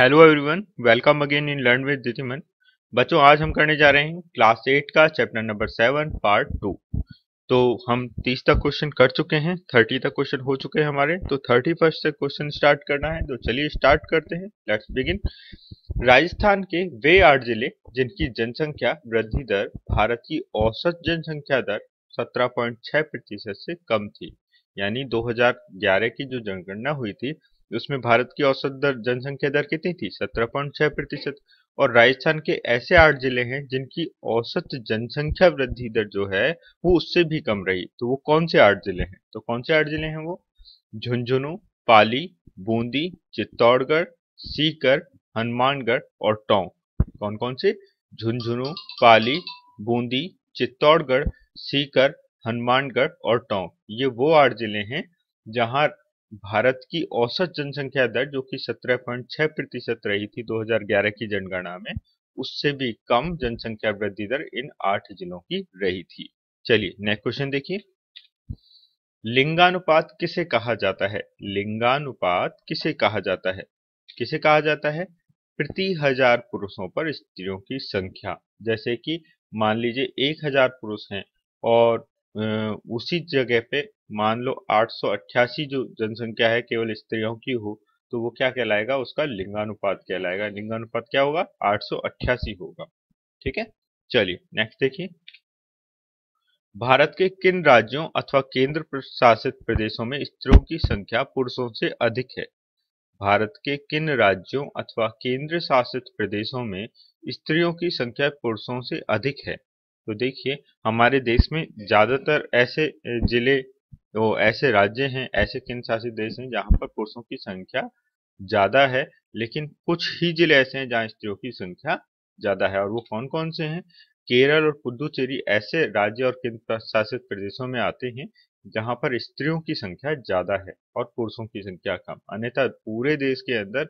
hello everyone welcome again in learn with Ditiman बच्चों आज हम करने जा रहे हैं क्लास एट का chapter number seven part two तो हम तीस तक क्वेश्चन कर चुके हैं थर्टी तक क्वेश्चन हो चुके हैं हमारे तो थर्टी फर्स्ट से क्वेश्चन स्टार्ट करना है तो चलिए स्टार्ट करते हैं लेट्स बिगिन राजस्थान के वे आठ जिले जिनकी जनसंख्या वृद्धि दर भारत की औसत जनसंख्या दर सत्रह से कम थी यानी 2011 की जो जनगणना हुई थी उसमें भारत की औसत दर जनसंख्या दर कितनी थी सत्रह पॉइंट छह प्रतिशत और राजस्थान के ऐसे आठ जिले हैं जिनकी औसत जनसंख्या वृद्धि दर जो है वो उससे भी कम रही तो वो कौन से आठ जिले हैं तो कौन से आठ जिले हैं वो झुंझुनू पाली बूंदी चित्तौड़गढ़ सीकर हनुमानगढ़ और टोंक कौन कौन से झुंझुनू पाली बूंदी चित्तौड़गढ़ सीकर हनुमानगढ़ और टोंक ये वो आठ जिले हैं जहां भारत की औसत जनसंख्या दर जो कि 17.6 प्रतिशत रही थी 2011 की जनगणना में उससे भी कम जनसंख्या वृद्धि दर इन आठ जिलों की रही थी चलिए नेक्स्ट क्वेश्चन देखिए लिंगानुपात किसे कहा जाता है लिंगानुपात किसे कहा जाता है किसे कहा जाता है प्रति हजार पुरुषों पर स्त्रियों की संख्या जैसे कि मान लीजिए एक हजार पुरुष हैं और उसी जगह पे मान लो आठ जो जनसंख्या है केवल स्त्रियों की हो तो वो क्या कहलाएगा उसका लिंगानुपात कहलाएगा लिंगानुपात क्या होगा आठ होगा ठीक है चलिए नेक्स्ट देखिए भारत के किन राज्यों अथवा केंद्र शासित प्रदेशों में स्त्रियों की संख्या पुरुषों से अधिक है भारत के किन राज्यों अथवा केंद्र शासित प्रदेशों में स्त्रियों की संख्या पुरुषों से अधिक है तो देखिए हमारे देश में ज्यादातर ऐसे जिले तो ऐसे राज्य हैं ऐसे केंद्र शासित देश हैं जहां पर पुरुषों की संख्या ज्यादा है लेकिन कुछ ही जिले ऐसे हैं जहां स्त्रियों की संख्या ज्यादा है और वो कौन कौन से हैं केरल और पुदुचेरी ऐसे राज्य और केंद्र शासित प्रदेशों में आते हैं जहां पर स्त्रियों की संख्या ज्यादा है और पुरुषों की संख्या कम अन्यथा पूरे देश के अंदर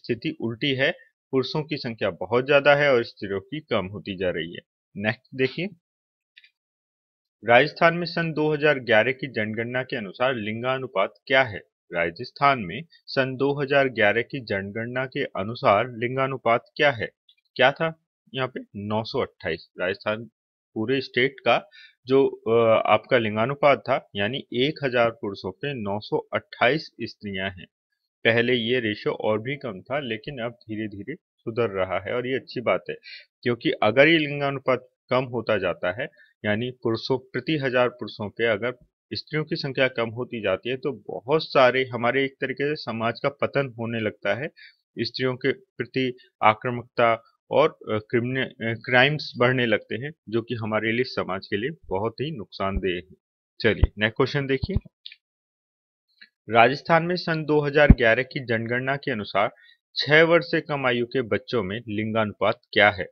स्थिति उल्टी है पुरुषों की संख्या बहुत ज्यादा है और स्त्रियों की कम होती जा रही है नेक्स्ट देखिए राजस्थान में सन 2011 की जनगणना के अनुसार लिंगानुपात क्या है राजस्थान में सन 2011 की जनगणना के अनुसार लिंगानुपात क्या है क्या था यहाँ पे 928 राजस्थान पूरे स्टेट का जो आपका लिंगानुपात था यानी 1000 पुरुषों पे 928 स्त्रियां हैं पहले ये रेशो और भी कम था लेकिन अब धीरे धीरे सुधर रहा है और ये अच्छी बात है क्योंकि अगर ये लिंगानुपात कम होता जाता है यानी पुरुषों प्रति हजार पुरुषों पे अगर स्त्रियों की संख्या कम होती जाती है तो बहुत सारे हमारे एक तरीके से समाज का पतन होने लगता है स्त्रियों के प्रति आक्रामकता और क्राइम्स बढ़ने लगते हैं जो कि हमारे लिए समाज के लिए बहुत ही नुकसानदेह है चलिए नेक्स्ट क्वेश्चन देखिए राजस्थान में सन 2011 की जनगणना के अनुसार छह वर्ष से कम आयु के बच्चों में लिंगानुपात क्या है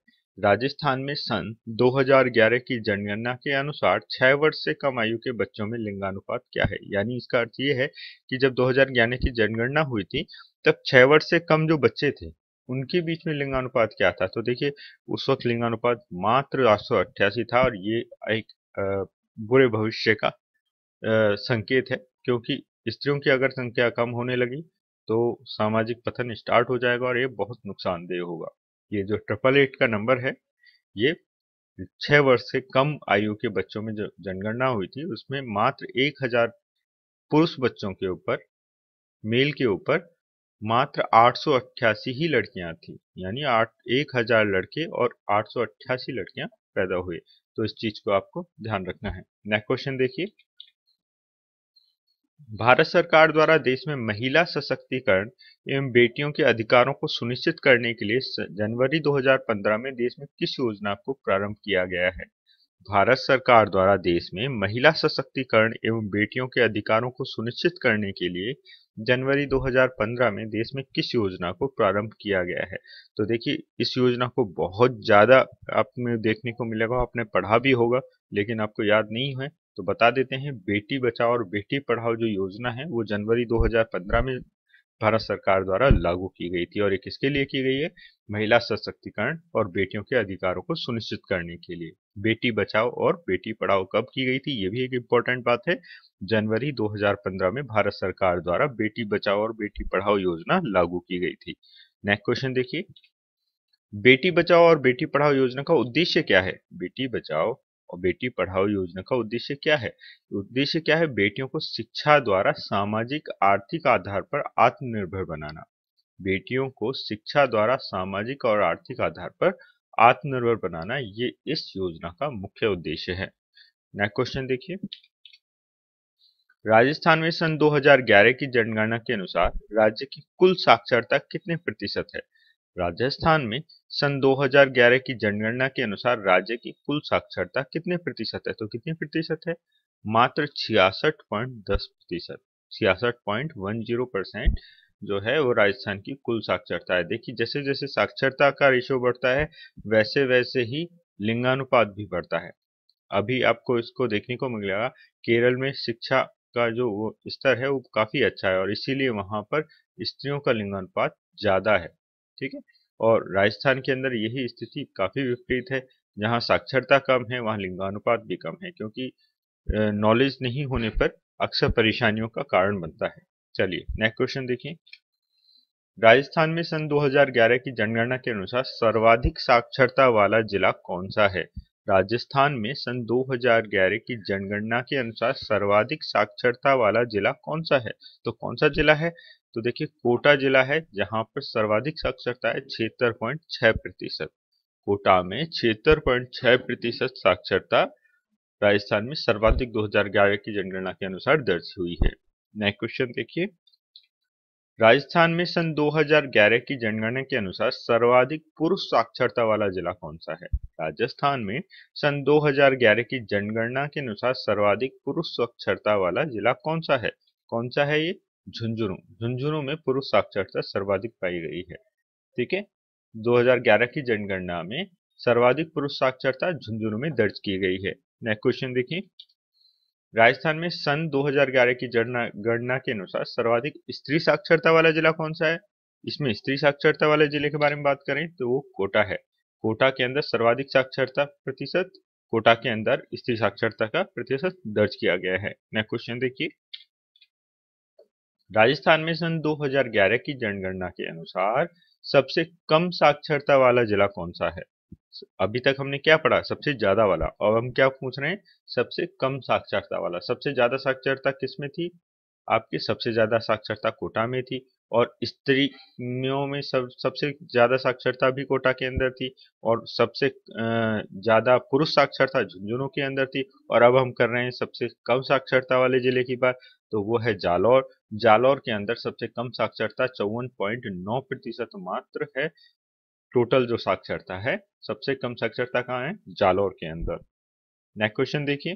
राजस्थान में सन 2011 की जनगणना के अनुसार छह वर्ष से कम आयु के बच्चों में लिंगानुपात क्या है यानी इसका अर्थ ये है कि जब 2011 की जनगणना हुई थी तब छह वर्ष से कम जो बच्चे थे उनके बीच में लिंगानुपात क्या था तो देखिए उस वक्त लिंगानुपात मात्र आठ था और ये एक बुरे भविष्य का संकेत है क्योंकि स्त्रियों की अगर संख्या कम होने लगी तो सामाजिक पतन स्टार्ट हो जाएगा और ये बहुत नुकसानदेह होगा ये जो ट्रिपल एट का नंबर है ये छह वर्ष से कम आयु के बच्चों में जो जनगणना हुई थी उसमें मात्र एक हजार पुरुष बच्चों के ऊपर मेल के ऊपर मात्र आठ ही लड़कियां थी यानी आठ एक हजार लड़के और आठ लड़कियां पैदा हुए तो इस चीज को आपको ध्यान रखना है नेक्स्ट क्वेश्चन देखिए भारत सरकार द्वारा देश में महिला सशक्तिकरण एवं बेटियों के अधिकारों को सुनिश्चित करने के लिए जनवरी 2015 में देश में किस योजना को प्रारंभ किया गया है भारत सरकार द्वारा देश में महिला सशक्तिकरण एवं बेटियों के अधिकारों को सुनिश्चित करने के लिए जनवरी 2015 में देश में किस योजना को प्रारंभ किया गया है तो देखिए इस योजना को बहुत ज़्यादा आप में देखने को मिलेगा आपने पढ़ा भी होगा लेकिन आपको याद नहीं है तो बता देते हैं बेटी बचाओ और बेटी पढ़ाओ जो योजना है वो जनवरी 2015 में भारत सरकार द्वारा लागू की गई थी और ये किसके लिए की गई है महिला सशक्तिकरण और बेटियों के अधिकारों को सुनिश्चित करने के लिए बेटी बचाओ और बेटी पढ़ाओ कब की गई थी ये भी एक इम्पोर्टेंट बात है जनवरी 2015 में भारत सरकार द्वारा बेटी बचाओ और बेटी पढ़ाओ योजना लागू की गई थी नेक्स्ट क्वेश्चन देखिए बेटी बचाओ और बेटी पढ़ाओ योजना का उद्देश्य क्या है बेटी बचाओ और बेटी पढ़ाओ योजना का उद्देश्य क्या है उद्देश्य क्या है बेटियों को शिक्षा द्वारा सामाजिक आर्थिक आधार पर आत्मनिर्भर बनाना बेटियों को शिक्षा द्वारा सामाजिक और आर्थिक आधार पर आत्मनिर्भर बनाना ये इस योजना का मुख्य उद्देश्य है नेक्स्ट क्वेश्चन देखिए राजस्थान में सन 2011 की जनगणना के अनुसार राज्य की कुल साक्षरता कितने प्रतिशत है राजस्थान में सन 2011 की जनगणना के अनुसार राज्य की कुल साक्षरता कितने प्रतिशत है तो कितने प्रतिशत है मात्र छियासठ पॉइंट दस प्रतिशत छियासठ पॉइंट वन जीरो परसेंट जो है वो राजस्थान की कुल साक्षरता है देखिए जैसे जैसे साक्षरता का रेशो बढ़ता है वैसे वैसे ही लिंगानुपात भी बढ़ता है अभी आपको इसको देखने को मिलेगा केरल में शिक्षा का जो वो स्तर है वो काफी अच्छा है और इसीलिए वहां पर स्त्रियों का लिंगानुपात ज्यादा है ठीक है और राजस्थान के अंदर यही स्थिति काफ़ी विपरीत है जहाँ साक्षरता कम है वहाँ लिंगानुपात भी कम है क्योंकि नॉलेज नहीं होने पर अक्सर परेशानियों का कारण बनता है चलिए नेक्स्ट क्वेश्चन देखिए राजस्थान में सन 2011 की जनगणना के अनुसार सर्वाधिक साक्षरता वाला जिला कौन सा है राजस्थान में सन 2011 की जनगणना के अनुसार सर्वाधिक साक्षरता वाला जिला कौन सा है तो कौन सा जिला है तो देखिए कोटा जिला है जहां पर सर्वाधिक साक्षरता है छिहत्तर पॉइंट छह प्रतिशत कोटा में छिहत्तर पॉइंट छह प्रतिशत साक्षरता राजस्थान में सर्वाधिक 2011 की जनगणना के अनुसार दर्ज हुई है नेक्स्ट क्वेश्चन देखिए राजस्थान में सन 2011 की जनगणना के अनुसार सर्वाधिक पुरुष साक्षरता वाला जिला कौन सा है राजस्थान में सन 2011 की जनगणना के अनुसार सर्वाधिक पुरुष साक्षरता वाला जिला कौन सा है कौन सा है ये झुंझुनू झुंझुनू में पुरुष साक्षरता सर्वाधिक पाई गई है ठीक है 2011 की जनगणना में सर्वाधिक पुरुष साक्षरता झुंझुनू में दर्ज की गई है नेक्स्ट क्वेश्चन देखिए राजस्थान में सन 2011 की गणना के अनुसार सर्वाधिक स्त्री साक्षरता वाला जिला कौन सा है इसमें स्त्री साक्षरता वाले जिले के बारे में बात करें तो वो कोटा है कोटा के अंदर सर्वाधिक साक्षरता प्रतिशत कोटा के अंदर स्त्री साक्षरता का प्रतिशत दर्ज किया गया है नेक्स्ट क्वेश्चन देखिए राजस्थान में सन 2011 की जनगणना के अनुसार सबसे कम साक्षरता वाला जिला कौन सा है अभी तक हमने क्या पढ़ा सबसे ज्यादा वाला और हम क्या पूछ रहे हैं सबसे कम साक्षरता वाला सबसे ज्यादा साक्षरता किस में थी आपकी सबसे ज्यादा साक्षरता कोटा में थी और स्त्री में सब सबसे ज्यादा साक्षरता भी कोटा के अंदर थी और सबसे ज्यादा पुरुष साक्षरता झुंझुनू के अंदर थी और अब हम कर रहे हैं सबसे कम साक्षरता वाले जिले की बात तो वो है जालौर जालौर के अंदर सबसे कम साक्षरता चौवन पॉइंट नौ प्रतिशत मात्र है टोटल जो साक्षरता है सबसे कम साक्षरता कहाँ है जालौर के अंदर नेक्स्ट क्वेश्चन देखिए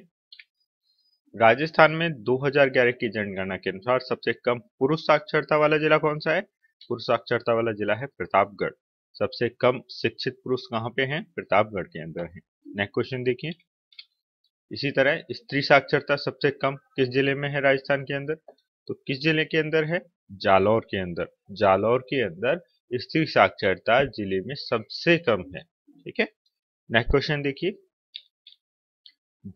राजस्थान में 2011 की जनगणना के अनुसार सबसे कम पुरुष साक्षरता वाला जिला कौन सा है पुरुष साक्षरता वाला जिला है प्रतापगढ़ सबसे कम शिक्षित पुरुष कहाँ पे हैं प्रतापगढ़ के अंदर है नेक्स्ट क्वेश्चन देखिए इसी तरह स्त्री साक्षरता सबसे कम किस जिले में है राजस्थान के अंदर तो किस जिले के अंदर है जालौर के अंदर जालौर के अंदर स्त्री साक्षरता जिले में सबसे कम है ठीक है नेक्स्ट क्वेश्चन देखिए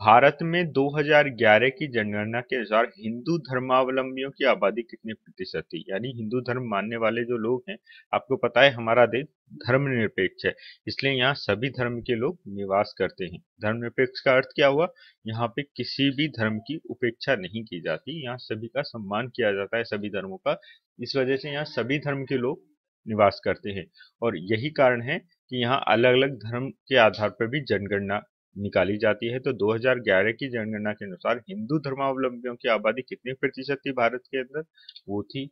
भारत में 2011 की जनगणना के अनुसार हिंदू धर्मावलंबियों की आबादी कितने प्रतिशत थी यानी हिंदू धर्म मानने वाले जो लोग हैं आपको पता है हमारा देश धर्मनिरपेक्ष है इसलिए यहाँ सभी धर्म के लोग निवास करते हैं धर्मनिरपेक्ष का अर्थ क्या हुआ यहाँ पे किसी भी धर्म की उपेक्षा नहीं की जाती यहाँ सभी का सम्मान किया जाता है सभी धर्मों का इस वजह से यहाँ सभी धर्म के लोग निवास करते हैं और यही कारण है कि यहाँ अलग अलग धर्म के आधार पर भी जनगणना निकाली जाती है तो 2011 की जनगणना के अनुसार हिंदू धर्मावलंबियों की आबादी कितने प्रतिशत थी भारत के अंदर वो थी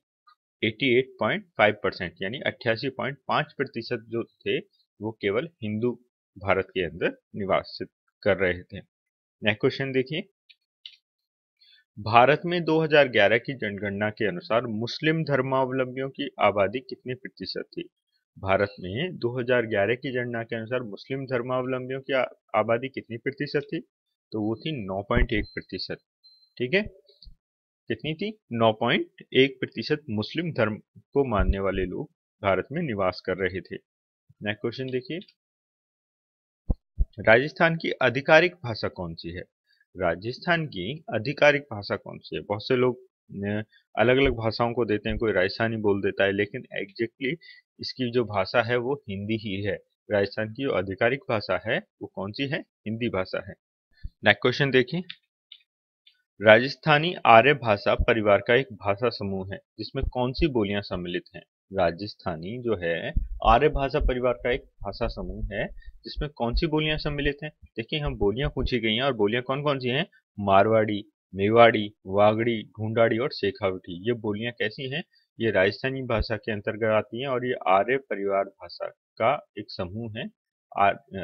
88.5 परसेंट यानी 88.5 प्रतिशत जो थे वो केवल हिंदू भारत के अंदर निवासित कर रहे थे नेक्स्ट क्वेश्चन देखिए भारत में 2011 की जनगणना के अनुसार मुस्लिम धर्मावलंबियों की आबादी कितने प्रतिशत थी भारत में 2011 की जनगणना के अनुसार मुस्लिम धर्मावलंबियों की आबादी कितनी प्रतिशत थी तो वो थी 9.1 प्रतिशत ठीक है कितनी थी 9.1 प्रतिशत मुस्लिम धर्म को मानने वाले लोग भारत में निवास कर रहे थे नेक्स्ट क्वेश्चन देखिए राजस्थान की आधिकारिक भाषा कौन सी है राजस्थान की आधिकारिक भाषा कौन सी है बहुत से लोग अलग अलग भाषाओं को देते हैं कोई राजस्थानी बोल देता है लेकिन एग्जैक्टली इसकी जो भाषा है वो हिंदी ही है राजस्थान की जो आधिकारिक भाषा है वो कौन सी है हिंदी भाषा है नेक्स्ट क्वेश्चन देखिए राजस्थानी आर्य भाषा परिवार का एक भाषा समूह है जिसमें कौन सी बोलियां सम्मिलित हैं राजस्थानी जो है आर्य भाषा परिवार का एक भाषा समूह है जिसमें कौन सी बोलियां सम्मिलित हैं देखिए हम बोलियां पूछी गई हैं और बोलियां कौन कौन सी हैं मारवाड़ी मेवाड़ी वागड़ी ढूंढाड़ी और शेखावटी ये बोलियां कैसी हैं ये राजस्थानी भाषा के अंतर्गत आती हैं और ये आर्य परिवार भाषा का एक समूह है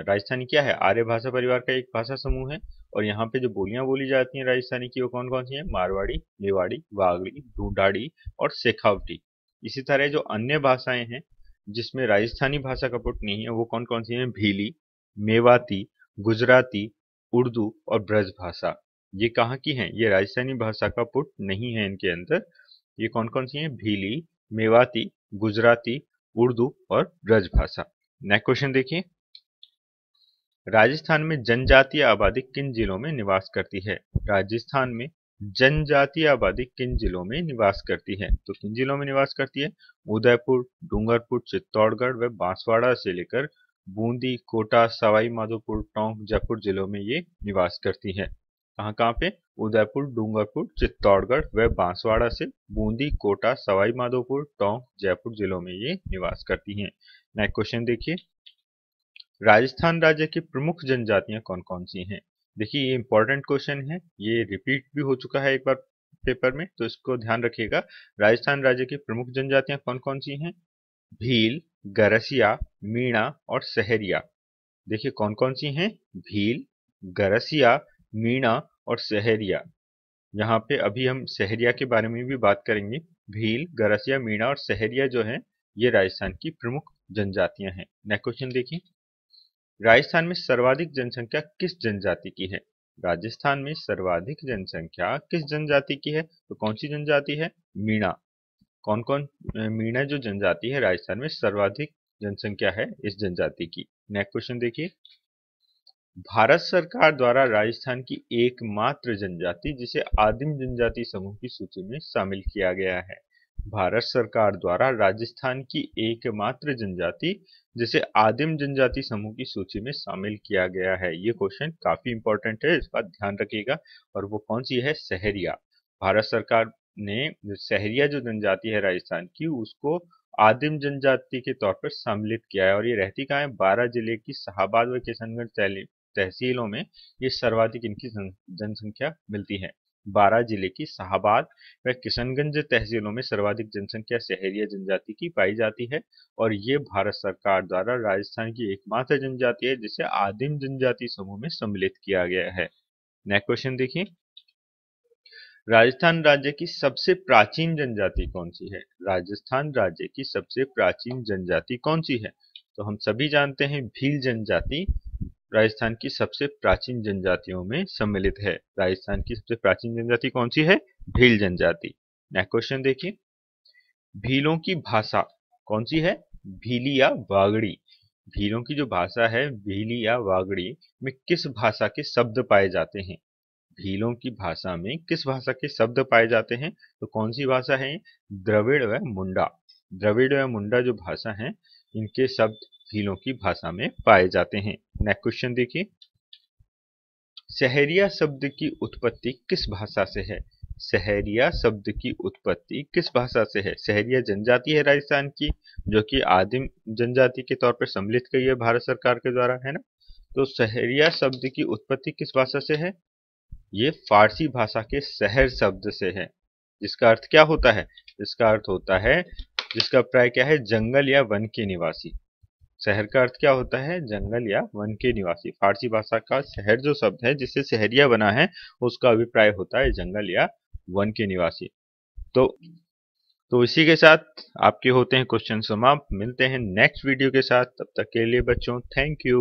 राजस्थानी क्या है आर्य भाषा परिवार का एक भाषा समूह है और यहाँ पे जो बोलियां बोली जाती हैं राजस्थानी की वो कौन कौन सी हैं मारवाड़ी मेवाड़ी वागड़ी ढूंढाड़ी और शेखावटी इसी तरह जो अन्य भाषाएं हैं जिसमें राजस्थानी भाषा का पुट नहीं है वो कौन कौन सी है भीली मेवाती गुजराती उर्दू और ब्रज भाषा ये कहाँ की हैं ये राजस्थानी भाषा का पुट नहीं है इनके अंदर ये कौन कौन सी हैं भीली मेवाती गुजराती उर्दू और ब्रज भाषा नेक्स्ट क्वेश्चन देखिए राजस्थान में जनजातीय आबादी किन जिलों में निवास करती है राजस्थान में जनजातीय आबादी किन जिलों में निवास करती है तो किन जिलों में निवास करती है उदयपुर डूंगरपुर चित्तौड़गढ़ व बांसवाड़ा से लेकर बूंदी कोटा सवाई माधोपुर टोंक जयपुर जिलों में ये निवास करती है कहाँ कहाँ पे उदयपुर डूंगरपुर चित्तौड़गढ़ व बांसवाड़ा से बूंदी कोटा सवाई माधोपुर टोंक जयपुर जिलों में ये निवास करती हैं नेक्स्ट क्वेश्चन देखिए राजस्थान राज्य की प्रमुख जनजातियां कौन कौन सी हैं देखिए ये इंपॉर्टेंट क्वेश्चन है ये रिपीट भी हो चुका है एक बार पेपर में तो इसको ध्यान रखिएगा राजस्थान राज्य की प्रमुख जनजातियां कौन कौन सी हैं भील गरसिया मीणा और सहरिया देखिए कौन कौन सी हैं भील गरसिया मीणा और सहरिया यहाँ पे अभी हम सहरिया के बारे में भी बात करेंगे भील गरसिया मीणा और सहरिया जो है ये राजस्थान की प्रमुख जनजातियां हैं नेक्स्ट क्वेश्चन देखिए राजस्थान में सर्वाधिक जनसंख्या किस जनजाति की है राजस्थान में सर्वाधिक जनसंख्या किस जनजाति की है तो कौन सी जनजाति है मीणा कौन कौन मीणा जो जनजाति है राजस्थान में सर्वाधिक जनसंख्या है इस जनजाति की नेक्स्ट क्वेश्चन देखिए भारत सरकार द्वारा राजस्थान की एकमात्र जनजाति जिसे आदिम जनजाति समूह की सूची में शामिल किया गया है भारत सरकार द्वारा राजस्थान की एकमात्र जनजाति जिसे आदिम जनजाति समूह की सूची में शामिल किया गया है ये क्वेश्चन काफी इंपॉर्टेंट है इसका ध्यान रखिएगा और वो कौन सी है सहरिया भारत सरकार ने सहरिया जो जनजाति है राजस्थान की उसको आदिम जनजाति के तौर पर सम्मिलित किया है और ये रहती कहाँ है बारह जिले की शहाबाद व किशनगंज तहसीलों में ये सर्वाधिक इनकी जनसंख्या मिलती है बारा जिले की शाहबाद व किशनगंज तहसीलों में सर्वाधिक जनसंख्या शहरी जनजाति की पाई जाती है और ये भारत सरकार द्वारा राजस्थान की एकमात्र जनजाति है जिसे आदिम जनजाति समूह में सम्मिलित किया गया है नेक्स्ट क्वेश्चन देखिए राजस्थान राज्य की सबसे प्राचीन जनजाति कौन सी है राजस्थान राज्य की सबसे प्राचीन जनजाति कौन सी है तो हम सभी जानते हैं भील जनजाति राजस्थान की सबसे प्राचीन जनजातियों में सम्मिलित है राजस्थान की सबसे प्राचीन जनजाति कौन सी है भील जनजाति नेक्स्ट क्वेश्चन देखिए भीलों की भाषा कौन सी है भीली या वागड़ी भीलों की जो भाषा है भीली या वागड़ी में किस भाषा के शब्द पाए जाते हैं भीलों की भाषा में किस भाषा के शब्द पाए जाते हैं तो कौन सी भाषा है द्रविड़ व मुंडा द्रविड़ व मुंडा जो भाषा है इनके शब्द झीलों की भाषा में पाए जाते हैं नेक्स्ट क्वेश्चन देखिए सहरिया शब्द की उत्पत्ति किस भाषा से है सहरिया शब्द की उत्पत्ति किस भाषा से है सहरिया जनजाति है राजस्थान की जो कि आदिम जनजाति के तौर पर सम्मिलित की है भारत सरकार के द्वारा है ना तो सहरिया शब्द की उत्पत्ति किस भाषा से है ये फारसी भाषा के सहर शब्द से है जिसका अर्थ क्या होता है इसका अर्थ होता है जिसका प्राय क्या है जंगल या वन के निवासी शहर का अर्थ क्या होता है जंगल या वन के निवासी फारसी भाषा का शहर जो शब्द है जिससे शहरिया बना है उसका अभिप्राय होता है जंगल या वन के निवासी तो तो इसी के साथ आपके होते हैं क्वेश्चन समाप्त मिलते हैं नेक्स्ट वीडियो के साथ तब तक के लिए बच्चों थैंक यू